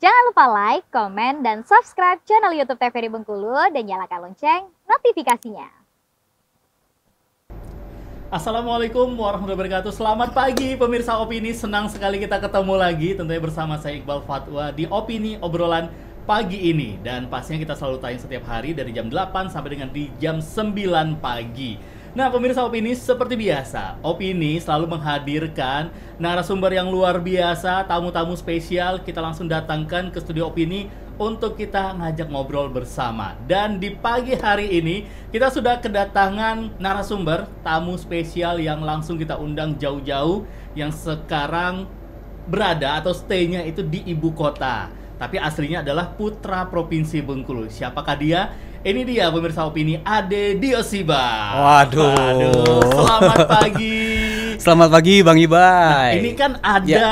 Jangan lupa like, komen, dan subscribe channel YouTube TVRI Bengkulu dan nyalakan lonceng notifikasinya. Assalamualaikum warahmatullahi wabarakatuh. Selamat pagi pemirsa Opini. Senang sekali kita ketemu lagi tentunya bersama saya Iqbal Fatwa di Opini Obrolan pagi ini dan pastinya kita selalu tayang setiap hari dari jam 8 sampai dengan di jam 9 pagi. Nah, pemirsa Opini seperti biasa, Opini selalu menghadirkan narasumber yang luar biasa, tamu-tamu spesial kita langsung datangkan ke studio Opini untuk kita ngajak ngobrol bersama. Dan di pagi hari ini kita sudah kedatangan narasumber tamu spesial yang langsung kita undang jauh-jauh yang sekarang berada atau stay-nya itu di ibu kota tapi aslinya adalah putra provinsi Bengkulu. Siapakah dia? Ini dia pemirsa opini Ade Diosiba. Waduh. Waduh. Selamat pagi. Selamat pagi Bang Iba. Nah, ini kan ada ya.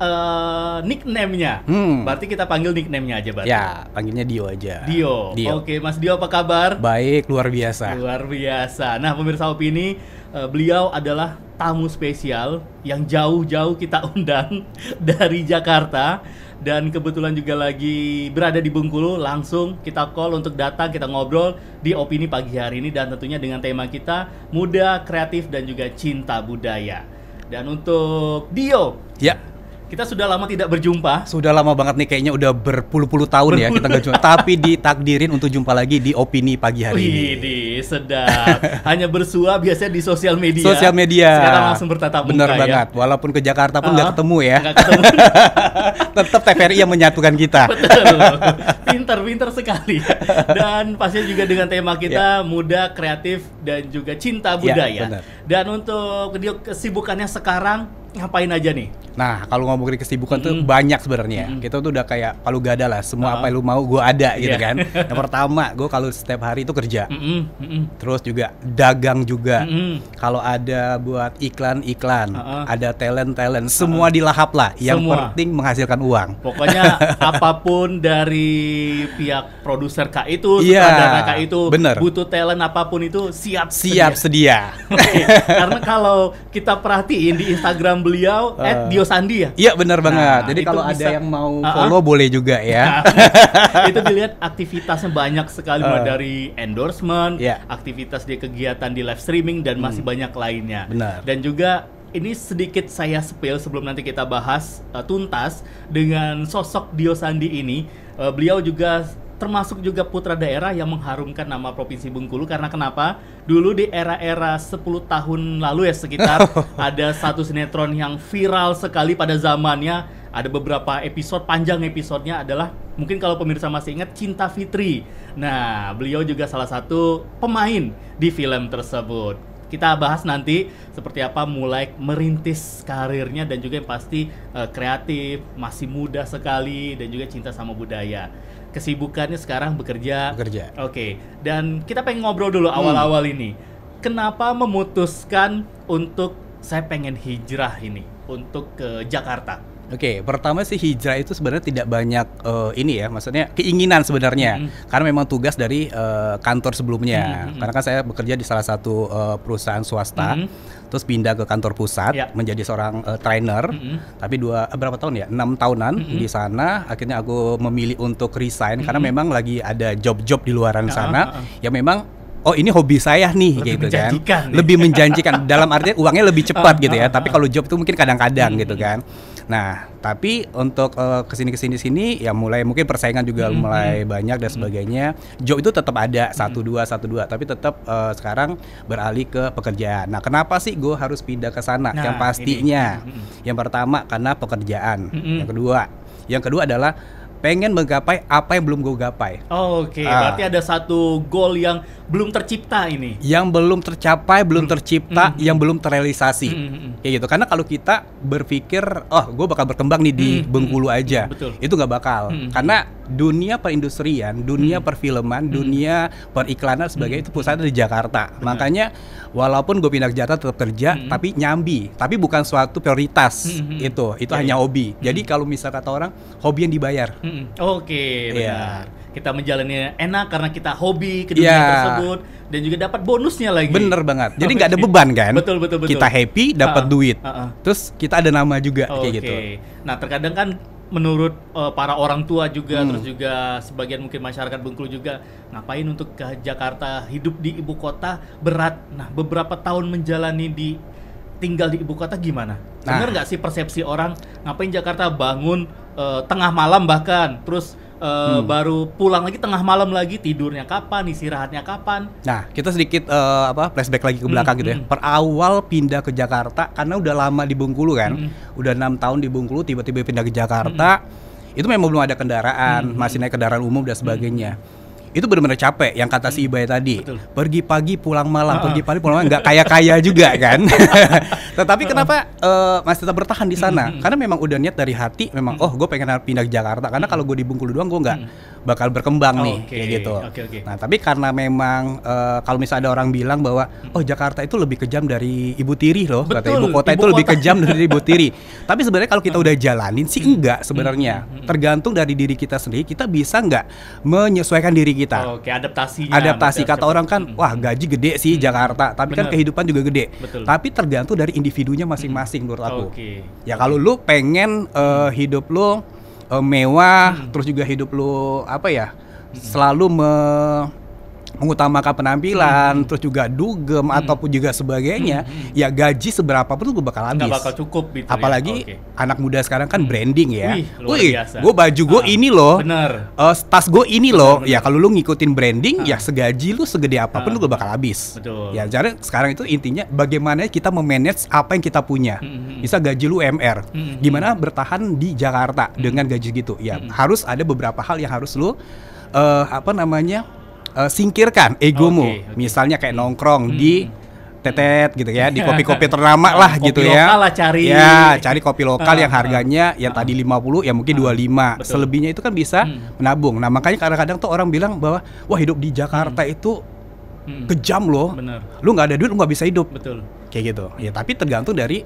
Uh, eh, nickname Hmm. Berarti kita panggil nicknamenya aja, bang. Ya, panggilnya Dio aja. Dio. Dio. Oke, Mas Dio apa kabar? Baik, luar biasa. Luar biasa. Nah, pemirsa opini, uh, beliau adalah tamu spesial yang jauh-jauh kita undang dari Jakarta dan kebetulan juga lagi berada di Bengkulu langsung kita call untuk datang kita ngobrol di opini pagi hari ini dan tentunya dengan tema kita muda kreatif dan juga cinta budaya dan untuk Dio ya kita sudah lama tidak berjumpa. Sudah lama banget nih kayaknya udah berpuluh-puluh tahun ya kita nggak jumpa. Tapi ditakdirin untuk jumpa lagi di opini pagi hari Wih, ini. Di, sedap. Hanya bersua biasanya di sosial media. Sosial media. Sekarang langsung bertatap muka. Bener ya. banget. Ya. Walaupun ke Jakarta pun nggak uh ketemu ya. ketemu. Tetap TVRI yang menyatukan kita. Betul. Pinter-pinter sekali. Dan pastinya juga dengan tema kita yeah. muda, kreatif dan juga cinta ya, budaya. Yeah, dan untuk dia kesibukannya sekarang ngapain aja nih? Nah, kalau ngomongin kesibukan mm tuh banyak sebenarnya. Mm -hmm. Kita tuh udah kayak palu gada lah. Semua uh apa yang lu mau gua ada gitu iya. kan. Yang pertama, gua kalau setiap hari itu kerja. Mm -hmm. Terus juga dagang juga. Mm -hmm. Kalau ada buat iklan-iklan, uh -huh. ada talent-talent, semua uh -huh. dilahap lah. Yang semua. penting menghasilkan uang. Pokoknya apapun dari pihak produser Kak itu, yeah. Kak itu, Bener. butuh talent apapun itu siap siap sedia. sedia. Karena kalau kita perhatiin di Instagram beliau uh, ah. @diosandi ya. Iya benar nah, banget. Jadi kalau ada yang mau uh-uh. follow boleh juga ya. Nah, itu dilihat aktivitasnya banyak sekali uh, dari endorsement, yeah. aktivitas di kegiatan di live streaming dan hmm. masih hmm. banyak lainnya. Benar. Dan juga ini sedikit saya spill sebelum nanti kita bahas uh, tuntas dengan sosok Dio Sandi ini. Uh, beliau juga termasuk juga putra daerah yang mengharumkan nama Provinsi Bengkulu karena kenapa? Dulu di era-era 10 tahun lalu ya sekitar oh. ada satu sinetron yang viral sekali pada zamannya. Ada beberapa episode panjang episodenya adalah mungkin kalau pemirsa masih ingat Cinta Fitri. Nah, beliau juga salah satu pemain di film tersebut kita bahas nanti seperti apa mulai merintis karirnya dan juga yang pasti uh, kreatif, masih muda sekali dan juga cinta sama budaya kesibukannya sekarang bekerja. Bekerja. Oke. Okay. Dan kita pengen ngobrol dulu awal-awal hmm. ini. Kenapa memutuskan untuk saya pengen hijrah ini untuk ke Jakarta? Oke, okay, pertama sih hijrah itu sebenarnya tidak banyak uh, ini ya, maksudnya keinginan sebenarnya, mm -hmm. karena memang tugas dari uh, kantor sebelumnya. Mm -hmm. Karena kan saya bekerja di salah satu uh, perusahaan swasta, mm -hmm. terus pindah ke kantor pusat yeah. menjadi seorang uh, trainer, mm -hmm. tapi dua berapa tahun ya, enam tahunan mm -hmm. di sana. Akhirnya aku memilih untuk resign mm -hmm. karena memang lagi ada job-job di luaran uh sana uh ah, -huh. Ah. yang memang oh ini hobi saya nih lebih gitu kan nih. lebih menjanjikan dalam artinya uangnya lebih cepat gitu ya tapi kalau job itu mungkin kadang-kadang gitu kan Nah, tapi untuk uh, kesini kesini sini ya mulai mungkin persaingan juga mm -hmm. mulai hmm. banyak dan hmm. sebagainya. Job itu tetap ada hmm. satu dua satu dua, tapi tetap uh, eh, sekarang beralih ke pekerjaan. Nah, kenapa sih gue harus pindah ke sana? Nah, yang pastinya, ini. yang pertama karena pekerjaan. Mm -hmm. Yang kedua, yang kedua adalah pengen menggapai apa yang belum gue gapai. Oh, Oke, okay. ah. berarti ada satu goal yang belum tercipta ini. Yang belum tercapai, belum hmm. tercipta, hmm. yang belum terrealisasi. Hmm. Kayak gitu. Karena kalau kita berpikir, oh gue bakal berkembang nih di hmm. Bengkulu mm-hmm. aja, hmm. Betul. itu nggak bakal. Hmm. Karena dunia perindustrian, dunia hmm. perfilman, mm-hmm. dunia periklanan sebagainya hmm. itu pusatnya di Jakarta. Benar. Makanya walaupun gue pindah ke Jakarta tetap kerja hmm. tapi nyambi tapi bukan suatu prioritas hmm. hmm, hmm. itu itu yeah. hanya iya. hobi hmm. jadi kalau misal kata orang hobi yang dibayar hmm. hmm. oke okay, iya. benar kita menjalani enak karena kita hobi ke dunia yeah. tersebut dan juga dapat bonusnya lagi bener banget jadi nggak ada beban kan betul betul betul kita happy dapat duit uh -uh. terus kita ada nama juga okay. kayak gitu nah terkadang kan menurut uh, para orang tua juga hmm. terus juga sebagian mungkin masyarakat Bengkulu juga ngapain untuk ke Jakarta hidup di ibu kota berat. Nah, beberapa tahun menjalani di tinggal di ibu kota gimana? Nah. benar nggak sih persepsi orang ngapain Jakarta bangun uh, tengah malam bahkan terus Uh, hmm. baru pulang lagi tengah malam lagi tidurnya kapan istirahatnya kapan nah kita sedikit uh, apa flashback lagi ke hmm, belakang hmm, gitu ya hmm. perawal pindah ke Jakarta karena udah lama di Bengkulu kan hmm. hmm. udah enam tahun di Bengkulu tiba-tiba pindah ke Jakarta hmm. hmm. itu memang belum ada kendaraan hmm. masih naik kendaraan umum dan sebagainya hmm itu benar-benar capek yang kata si hmm. Ibay tadi. Betul. Pergi pagi pulang malam, uh -uh. pergi pagi pulang malam nggak kaya-kaya juga kan. Tetapi kenapa uh, masih tetap bertahan di sana? -hmm. Karena memang udah niat dari hati memang hmm. oh gue pengen pindah ke Jakarta karena kalau gue hmm. di Bungkulu doang gue nggak bakal berkembang oh, nih okay. kayak gitu. Okay, okay. Nah, tapi karena memang uh, kalau misalnya ada orang bilang bahwa oh Jakarta itu lebih kejam dari ibu tiri loh, Betul, kata ibu kota ibu itu kota. lebih kejam dari ibu tiri. tapi sebenarnya kalau kita udah jalanin sih enggak sebenarnya. Tergantung dari diri kita sendiri kita bisa nggak menyesuaikan diri kita. Oh, Oke, adaptasinya. Adaptasi kata orang kan, hmm. wah gaji gede sih hmm. Jakarta, tapi Bener. kan kehidupan juga gede. Betul. Tapi tergantung dari individunya hmm. masing-masing hmm. menurut aku. Okay. Ya kalau lu pengen uh, hidup lu uh, mewah, hmm. terus juga hidup lu apa ya? Hmm. Selalu me mengutamakan penampilan, hmm. terus juga dugem hmm. ataupun juga sebagainya, hmm. hmm, hmm. ya gaji seberapa pun gue bakal habis. bakal cukup gitu. Ya. Apalagi ya? okay. anak muda sekarang kan hmm. branding ya. Wih, Gue baju gue ah, ini loh. Bener. Uh, tas gue ini loh. Ya kalau lu ngikutin branding, ah. ya segaji lu segede apapun ah. lu gue bakal habis. Betul. Ya jadi sekarang itu intinya bagaimana kita memanage apa yang kita punya. Hmm. Bisa gaji lu MR, hmm. gimana bertahan di Jakarta hmm. dengan gaji gitu. Ya hmm. harus ada beberapa hal yang harus lu uh, apa namanya uh, singkirkan egomu. Okay, okay. Misalnya kayak hmm. nongkrong hmm. di tetet gitu ya di kopi-kopi ternama lah kopi gitu ya. Kopi lokal lah cari. Ya, cari kopi lokal uh, yang ah, ah, ah. harganya uh, yang uh, tadi 50 ya mungkin uh, 25. Betul. Selebihnya itu kan bisa hmm. menabung. Nah, makanya kadang-kadang tuh orang bilang bahwa wah hidup di Jakarta hmm. itu hmm. kejam loh. Bener. Lu nggak ada duit lu nggak bisa hidup. Betul. Kayak gitu. Ya, tapi tergantung dari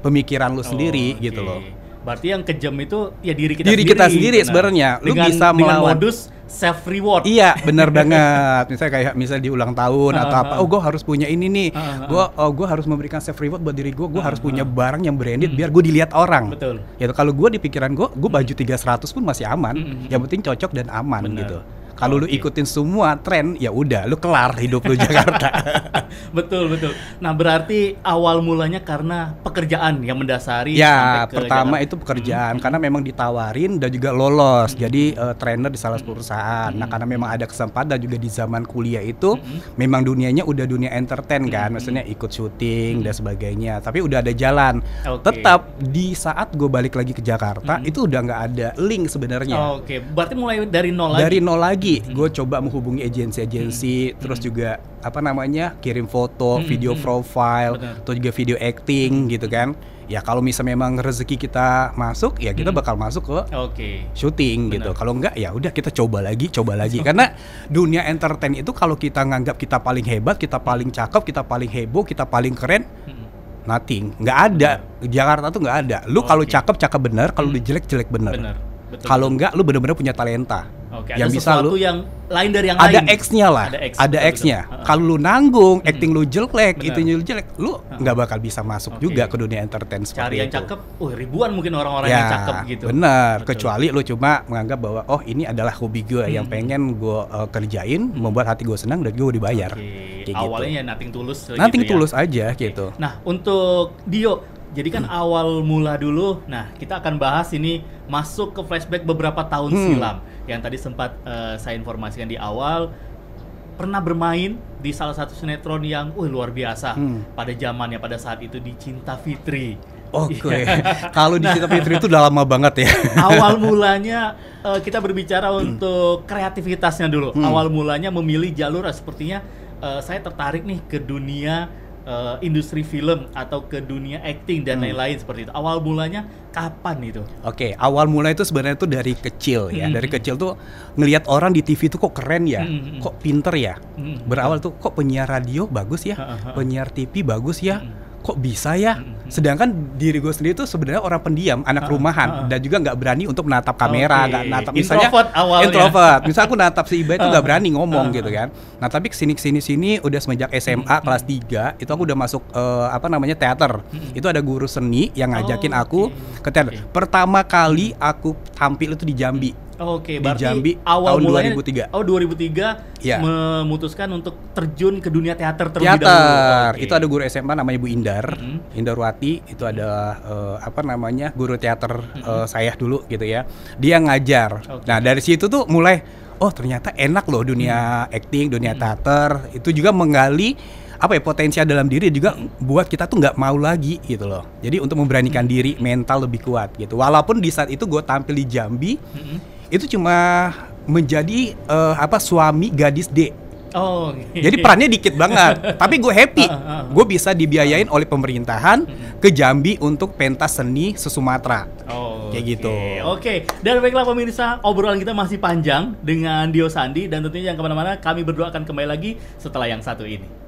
pemikiran lu oh, sendiri okay. gitu loh. Berarti yang kejam itu ya diri kita diri sendiri. Diri kita sendiri sebenarnya. Lu dengan, bisa melawan modus self reward. Iya, benar banget. Misalnya kayak misal di ulang tahun atau apa, oh gue harus punya ini nih. gue oh gue harus memberikan self reward buat diri gue. Gue harus punya barang yang branded hmm. biar gue dilihat orang. Betul. Ya kalau gue di pikiran gue, gue baju hmm. tiga 300 pun masih aman. Hmm, yang penting cocok dan aman gitu. Kalau okay. lu ikutin semua tren, ya udah, lu kelar hidup lu Jakarta. betul betul. Nah berarti awal mulanya karena pekerjaan yang mendasari. Ya pertama Jakarta. itu pekerjaan hmm. karena memang ditawarin dan juga lolos hmm. jadi uh, trainer di salah satu hmm. perusahaan. Nah, hmm. Nah karena memang ada kesempatan dan juga di zaman kuliah itu hmm. memang dunianya udah dunia entertain hmm, kan, hmm. maksudnya ikut syuting hmm. dan sebagainya. Tapi udah ada jalan. Okay. Tetap di saat gue balik lagi ke Jakarta hmm. itu udah nggak ada link sebenarnya. Oke, okay. berarti mulai dari nol lagi. Dari nol lagi lagi gue coba menghubungi agensi-agensi hmm. terus hmm. juga apa namanya kirim foto hmm. video hmm. profile hmm. atau juga video acting hmm. gitu kan ya kalau misalnya memang rezeki kita masuk ya kita hmm. bakal masuk ke okay. syuting Bener. gitu kalau enggak ya udah kita coba lagi coba lagi karena dunia entertain itu kalau kita nganggap kita paling hebat kita paling cakep kita paling heboh kita paling keren hmm nothing nggak ada bener. Jakarta tuh nggak ada lu okay. kalau cakep cakep bener kalau hmm. jelek jelek bener, bener. kalau nggak lu bener-bener punya talenta Okay, yang bisa lu yang lain dari yang ada lain. X-nya lah. Ada X. Ada X-nya. Kalau lu nanggung, hmm. acting lu jelek, itu lu jelek, lu nggak bakal bisa masuk okay. juga ke dunia entertain seperti Cari yang itu. cakep, uh ribuan mungkin orang-orang ya, yang cakep gitu. Benar, kecuali lu cuma menganggap bahwa oh ini adalah hobi gue hmm. yang pengen gue uh, kerjain, hmm. membuat hati gue senang dan gue dibayar. Okay. Gitu. Awalnya ya gitu. ya nating tulus. Nating gitu tulus ya. aja okay. gitu. Nah, untuk Dio jadi kan hmm. awal mula dulu. Nah, kita akan bahas ini masuk ke flashback beberapa tahun hmm. silam yang tadi sempat uh, saya informasikan di awal pernah bermain di salah satu sinetron yang uh luar biasa hmm. pada zamannya pada saat itu di Cinta Fitri. Oke. Okay. Iya. Kalau di Cinta Fitri itu udah lama banget ya. Awal mulanya uh, kita berbicara hmm. untuk kreativitasnya dulu. Hmm. Awal mulanya memilih jalur sepertinya uh, saya tertarik nih ke dunia uh, industri film atau ke dunia acting dan hmm. lain-lain hmm. seperti itu. Awal mulanya kapan itu? Oke, okay, awal mulanya itu sebenarnya itu dari kecil ya. Hmm. Dari kecil tuh ngelihat orang di TV itu kok keren ya, hmm. hmm, hmm. kok pinter ya. Hmm. Berawal tuh kok penyiar radio bagus ya, penyiar TV bagus ya. Hmm kok bisa ya sedangkan diri gue sendiri tuh sebenarnya orang pendiam anak ah, rumahan ah. dan juga nggak berani untuk menatap kamera nggak okay. natap misalnya introvert awalnya introvert misal aku natap si Iba itu nggak ah. berani ngomong gitu kan nah tapi kesini kesini sini udah semenjak SMA kelas 3 itu aku udah masuk uh, apa namanya teater itu ada guru seni yang ngajakin oh, okay. aku ke teater okay. pertama kali aku tampil itu di Jambi Oh, oke, okay, di Jambi awal tahun mulanya, 2003. Oh, 2003 ya. memutuskan untuk terjun ke dunia teater terlebih teater. dahulu. Teater. Okay. Itu ada guru SMA namanya Bu Indar, mm -hmm. Indarwati, itu ada uh, apa namanya? guru teater mm -hmm. uh, saya dulu gitu ya. Dia ngajar. Okay. Nah, dari situ tuh mulai oh, ternyata enak loh dunia mm. acting, dunia mm. teater. Itu juga menggali apa ya potensial dalam diri juga mm-hmm. buat kita tuh nggak mau lagi gitu loh. Jadi untuk memberanikan diri mental lebih kuat gitu. Walaupun di saat itu gue tampil di Jambi, mm -hmm itu cuma menjadi uh, apa suami gadis D. Oh. Okay. Jadi iya. perannya dikit banget, tapi gue happy. Ah, ah, ah. gue bisa dibiayain oleh pemerintahan ke Jambi untuk pentas seni sesumatra. Oh. Kayak okay. gitu. Oke. Okay. Dan baiklah pemirsa, obrolan kita masih panjang dengan Dio Sandi dan tentunya yang kemana-mana kami berdua akan kembali lagi setelah yang satu ini.